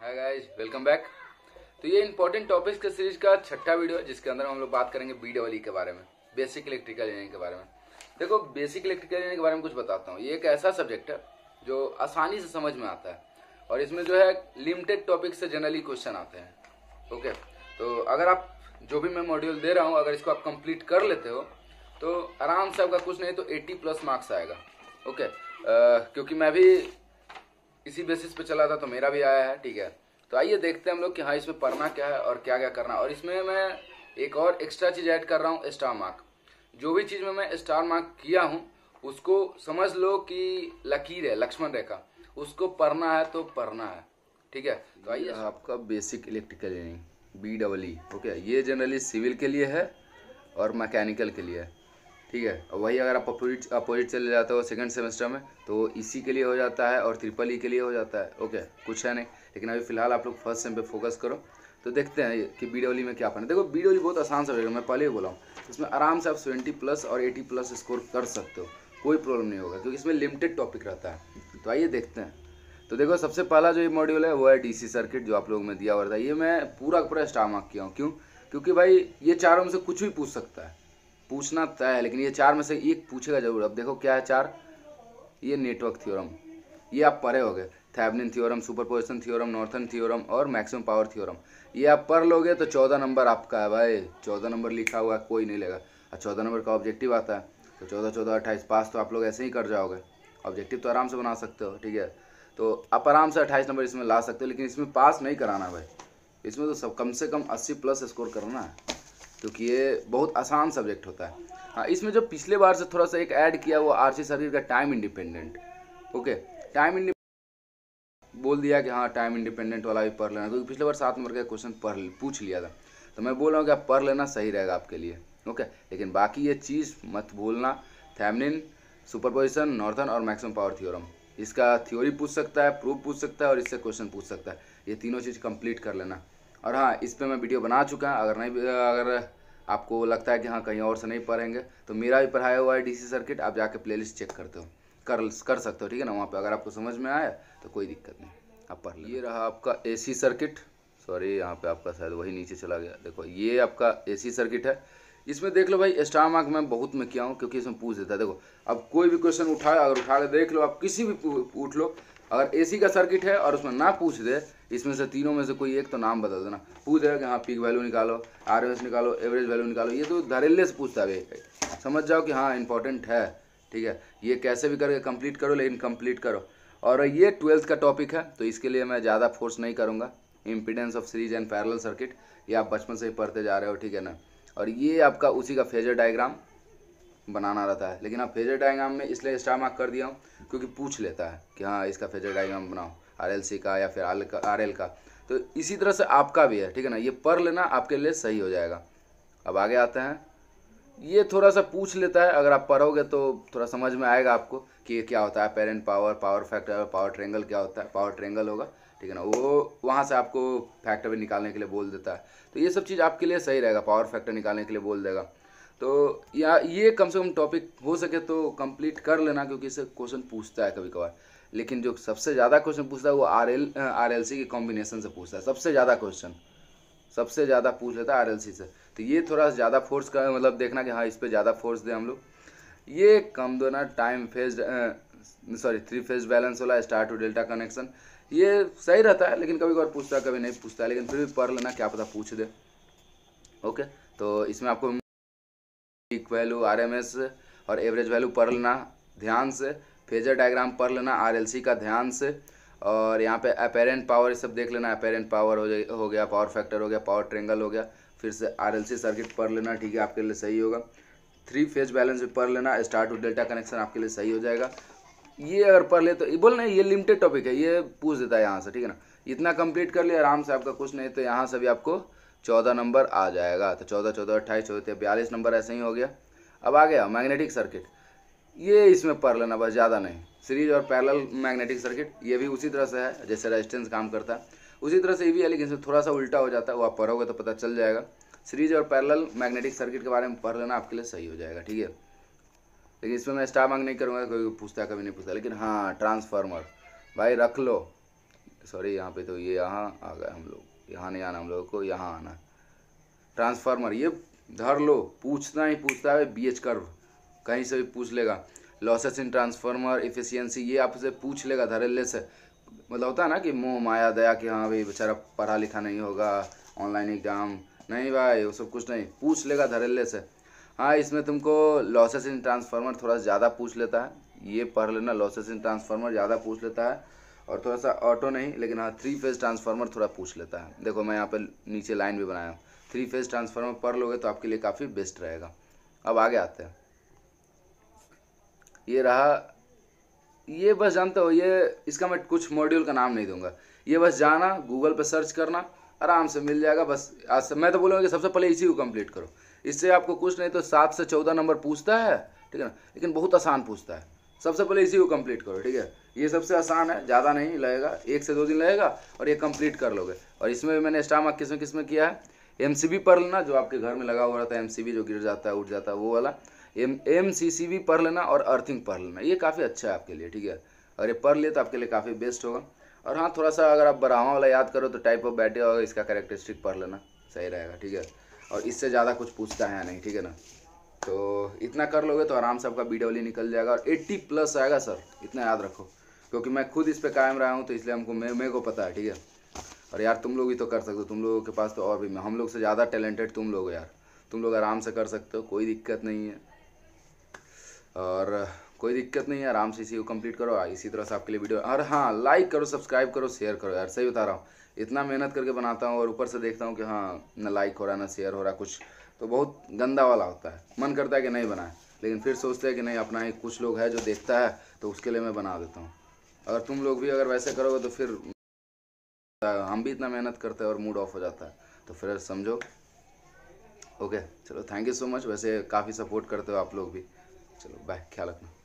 hi guys welcome back तो ये important topics के सीरीज का छठा वीडियो है जिसके अंदर हम लोग बात करेंगे बी डबल e के बारे में बेसिक इलेक्ट्रिकल इंजीनियरिंग के बारे में देखो बेसिक इलेक्ट्रिकल इंजीनियरिंग के बारे में कुछ बताता हूँ ये एक ऐसा सब्जेक्ट है जो आसानी से समझ में आता है और इसमें जो है लिमिटेड टॉपिक से जनरली क्वेश्चन आते हैं ओके तो अगर आप जो भी मैं मॉड्यूल दे रहा हूँ अगर इसको आप कंप्लीट कर लेते हो तो आराम से आपका कुछ नहीं तो 80 प्लस मार्क्स आएगा ओके आ, क्योंकि मैं भी इसी बेसिस पे चला था तो मेरा भी आया है ठीक है तो आइए देखते हैं हम लोग कि हाँ इसमें पढ़ना क्या है और क्या क्या करना और इसमें मैं एक और एक्स्ट्रा चीज़ ऐड कर रहा हूँ स्टार मार्क जो भी चीज़ में मैं स्टार मार्क किया हूँ उसको समझ लो कि लकीर है लक्ष्मण रेखा उसको पढ़ना है तो पढ़ना है ठीक है तो आइए आपका basic electrical B double E okay ये जनरली सिविल के लिए है और मैकेनिकल के लिए है ठीक है और वही अगर आप अपोजिट अपोजिट चले जाते हो सेकेंड सेमेस्टर में तो इसी के लिए हो जाता है और ट्रिपल ई e के लिए हो जाता है ओके कुछ है नहीं लेकिन अभी फिलहाल आप लोग फर्स्ट सेम पे फोकस करो तो देखते हैं कि बी डब्ल्यू में क्या पढ़ना देखो बी डब्ल्यू बहुत आसान सब्जेक्ट मैं पहले ही बोला हूँ इसमें आराम से आप सेवेंटी प्लस और एटी प्लस स्कोर कर सकते हो कोई प्रॉब्लम नहीं होगा क्योंकि इसमें लिमिटेड टॉपिक रहता है तो आइए देखते हैं तो देखो सबसे पहला जो ये मॉड्यूल है वो है सी सर्किट जो आप लोगों में दिया हुआ था ये मैं पूरा पूरा स्टार मार्क किया हूँ क्यों क्योंकि भाई ये चारों में से कुछ भी पूछ सकता है पूछना तय तो है लेकिन ये चार में से एक पूछेगा जरूर अब देखो क्या है चार ये नेटवर्क थ्योरम ये आप पढ़े हो गए Thevenin theorem superposition theorem Norton theorem और मैक्सिमम पावर थ्योरम ये आप पढ़ लोगे तो चौदह नंबर आपका है भाई चौदह नंबर लिखा हुआ कोई नहीं लेगा और चौदह नंबर का ऑब्जेक्टिव आता है तो चौदह चौदह अट्ठाईस पास तो आप लोग ऐसे ही कर जाओगे ऑब्जेक्टिव तो आराम से बना सकते हो ठीक है तो आप आराम से अट्ठाईस नंबर इसमें ला सकते हो लेकिन इसमें पास नहीं कराना भाई इसमें तो सब कम से कम अस्सी प्लस स्कोर करना है क्योंकि ये बहुत आसान सब्जेक्ट होता है हाँ इसमें जो पिछले बार से थोड़ा सा एक ऐड किया वो आर सी का time independent okay time independent बोल दिया कि हाँ टाइम इंडिपेंडेंट वाला भी पढ़ लेना क्योंकि तो पिछले बार सात नंबर का क्वेश्चन पढ़ पूछ लिया था तो मैं बोल रहा हूँ कि आप पढ़ लेना सही रहेगा आपके लिए ओके लेकिन बाकी ये चीज़ मत भूलना थैमिन सुपरपोजिशन नॉर्थन और मैक्सिमम पावर थ्योरम इसका थ्योरी पूछ सकता है प्रूफ पूछ सकता है और इससे क्वेश्चन पूछ सकता है ये तीनों चीज़ कंप्लीट कर लेना और हाँ इस पर मैं वीडियो बना चुका अगर नहीं अगर आपको लगता है कि हाँ कहीं और से नहीं पढ़ेंगे तो मेरा भी पढ़ाया हुआ है डीसी सर्किट आप जाके प्लेलिस्ट चेक करते हो कर कर सकते हो ठीक है ना वहाँ पे अगर आपको समझ में आया तो कोई दिक्कत नहीं आप पढ़ ये रहा आपका एसी सर्किट सॉरी यहाँ पे आपका शायद वही नीचे चला गया देखो ये आपका एसी सर्किट है इसमें देख लो भाई स्टार मार्क मैं बहुत में किया हूँ क्योंकि इसमें पूछ देता है देखो अब कोई भी क्वेश्चन उठाए अगर उठा के देख लो आप किसी भी उठ लो अगर एसी का सर्किट है और उसमें ना पूछ दे इसमें से तीनों में से कोई एक तो नाम बदल देना पूछ देगा कि हाँ पीक वैल्यू निकालो आर निकालो एवरेज वैल्यू निकालो ये तो धरेले से पूछता है समझ जाओ कि हाँ इंपॉर्टेंट है ठीक है ये कैसे भी करके कंप्लीट करो लेकिन कंप्लीट करो और ये ट्वेल्थ का टॉपिक है तो इसके लिए मैं ज़्यादा फोर्स नहीं करूँगा impedance of series and parallel circuit ये आप बचपन से ही पढ़ते जा रहे हो ठीक है ना और ये आपका उसी का फेजर डायग्राम बनाना रहता है लेकिन अब फेजर डायग्राम में इसलिए स्टार मार्क कर दिया हूँ क्योंकि पूछ लेता है कि हाँ इसका फेजर डायग्राम बनाओ आर का या फिर आर का आर का तो इसी तरह से आपका भी है ठीक है ना ये पढ़ लेना आपके लिए सही हो जाएगा अब आगे आते हैं ये थोड़ा सा पूछ लेता है अगर आप पढ़ोगे तो थोड़ा समझ में आएगा आपको कि ये क्या होता है apparent power power factor power triangle क्या होता है पावर ट्रेंगल होगा ठीक है ना वो वहाँ से आपको फैक्टर भी निकालने के लिए बोल देता है तो ये सब चीज़ आपके लिए सही रहेगा पावर फैक्टर निकालने के लिए बोल देगा तो या ये कम से कम टॉपिक हो सके तो कंप्लीट कर लेना क्योंकि इसे क्वेश्चन पूछता है कभी कभार लेकिन जो सबसे ज़्यादा क्वेश्चन पूछता है वो R L R L C के कॉम्बिनेशन से पूछता है सबसे ज़्यादा क्वेश्चन सबसे ज़्यादा पूछ लेता है आर एल सी से तो ये थोड़ा ज़्यादा फोर्स का मतलब देखना कि हाँ इस पर ज़्यादा फोर्स दें हम लोग ये कम दो ना time phase sorry three phase balance वाला स्टार टू डेल्टा कनेक्शन ये सही रहता है लेकिन कभी कभार पूछता है कभी नहीं पूछता है लेकिन फिर भी पढ़ लेना क्या पता पूछ दे ओके तो इसमें आपको पीक वैल्यू आरएमएस और एवरेज वैल्यू पढ़ लेना ध्यान से फेजर डायग्राम पढ़ लेना आरएलसी का ध्यान से और यहाँ पे अपेरेंट पावर ये सब देख लेना अपेरेंट पावर हो, हो गया पावर फैक्टर हो गया पावर ट्रेंगल हो गया फिर से सी सर्किट पढ़ लेना ठीक है आपके लिए सही होगा थ्री फेज बैलेंस भी पढ़ लेना स्टार टू डेल्टा कनेक्शन आपके लिए सही हो जाएगा ये अगर पढ़ ले तो बोल ना ये लिमिटेड टॉपिक है ये पूछ देता है यहाँ से ठीक है ना इतना कंप्लीट कर लिया आराम से आपका कुछ नहीं तो यहाँ से भी आपको चौदह नंबर आ जाएगा तो चौदह चौदह अट्ठाईस चौदह बयालीस नंबर ऐसे ही हो गया अब आ गया मैग्नेटिक सर्किट ये इसमें पढ़ लेना बस ज़्यादा नहीं सीरीज और पैरेलल मैग्नेटिक सर्किट ये भी उसी तरह से है जैसे रेजिस्टेंस काम करता है उसी तरह से ये भी है लेकिन इसमें थोड़ा सा उल्टा हो जाता है वो आप पढ़ोगे तो पता चल जाएगा सीरीज और पैरेलल मैग्नेटिक सर्किट के बारे में पढ़ लेना आपके लिए सही हो जाएगा ठीक है लेकिन इसमें मैं स्टार मांग नहीं करूँगा कोई पूछता कभी नहीं पूछता लेकिन हाँ ट्रांसफार्मर भाई रख लो सॉरी यहाँ पर तो ये यहाँ आ गए हम लोग यहाँ नहीं आना हम लोगों को यहाँ आना ट्रांसफार्मर ये धर लो पूछना ही पूछता है बी एच कर्व कहीं से भी पूछ लेगा लॉसेस इन ट्रांसफार्मर इफिशियंसी ये आपसे पूछ लेगा धरेले से मतलब होता है ना कि मोह माया दया कि हाँ भाई बेचारा पढ़ा लिखा नहीं होगा ऑनलाइन एग्ज़ाम नहीं भाई वो सब कुछ नहीं पूछ लेगा धरेले से हाँ इसमें तुमको लॉसेस इन ट्रांसफार्मर थोड़ा ज़्यादा पूछ लेता है ये पढ़ लेना लॉसेस इन ट्रांसफार्मर ज़्यादा पूछ लेता है और थोड़ा सा ऑटो नहीं लेकिन हाँ थ्री फेज़ ट्रांसफार्मर थोड़ा पूछ लेता है देखो मैं यहाँ पर नीचे लाइन भी बनाया हूँ थ्री फेज़ ट्रांसफार्मर पढ़ लोगे तो आपके लिए काफ़ी बेस्ट रहेगा अब आगे आते हैं ये रहा ये बस जानते हो ये इसका मैं कुछ मॉड्यूल का नाम नहीं दूंगा ये बस जाना गूगल पर सर्च करना आराम से मिल जाएगा बस आज से मैं तो बोलूँगा कि सबसे पहले इसी को कंप्लीट करो इससे आपको कुछ नहीं तो सात से चौदह नंबर पूछता है ठीक है ना लेकिन बहुत आसान पूछता है सबसे पहले इसी को कंप्लीट करो ठीक है ये सबसे आसान है ज़्यादा नहीं लगेगा एक से दो दिन लगेगा और ये कंप्लीट कर लोगे और इसमें भी मैंने स्टामक किस में किस में किया है एम सी बी पढ़ लेना जो आपके घर में लगा हुआ रहता है एम सी बी जो गिर जाता है उठ जाता है वो वाला M M C C B पढ़ लेना और अर्थिंग पढ़ लेना ये काफ़ी अच्छा है आपके लिए ठीक है अगर ये पढ़ लिए तो आपके लिए काफ़ी बेस्ट होगा और हाँ थोड़ा सा अगर आप बरावा वाला याद करो तो टाइप ऑफ बैटे और इसका करेक्टरिस्टिक पढ़ लेना सही रहेगा ठीक है और इससे ज़्यादा कुछ पूछता है नहीं ठीक है ना तो इतना कर लोगे तो आराम से आपका बी डब्ल्यू निकल जाएगा और 80 प्लस आएगा सर इतना याद रखो क्योंकि मैं खुद इस पर कायम रहा हूँ तो इसलिए हमको मे मेरे को पता है ठीक है और यार तुम लोग भी तो कर सकते हो तुम लोगों के पास तो और भी हम लोग से ज़्यादा टैलेंटेड तुम लोग हो यार तुम लोग आराम से कर सकते हो कोई दिक्कत नहीं है और कोई दिक्कत नहीं है आराम से इसी को कंप्लीट करो इसी तरह से आपके लिए वीडियो और हाँ लाइक करो सब्सक्राइब करो शेयर करो यार सही बता रहा हूँ इतना मेहनत करके बनाता हूँ और ऊपर से देखता हूँ कि हाँ ना लाइक हो रहा ना शेयर हो रहा कुछ तो बहुत गंदा वाला होता है मन करता है कि नहीं बनाए लेकिन फिर सोचते हैं कि नहीं अपना ही कुछ लोग है जो देखता है तो उसके लिए मैं बना देता हूँ अगर तुम लोग भी अगर वैसे करोगे तो फिर हम भी इतना मेहनत करते हैं और मूड ऑफ हो जाता है तो फिर समझो ओके चलो थैंक यू सो मच वैसे काफ़ी सपोर्ट करते हो आप लोग भी चलो बाय ख्याल रखना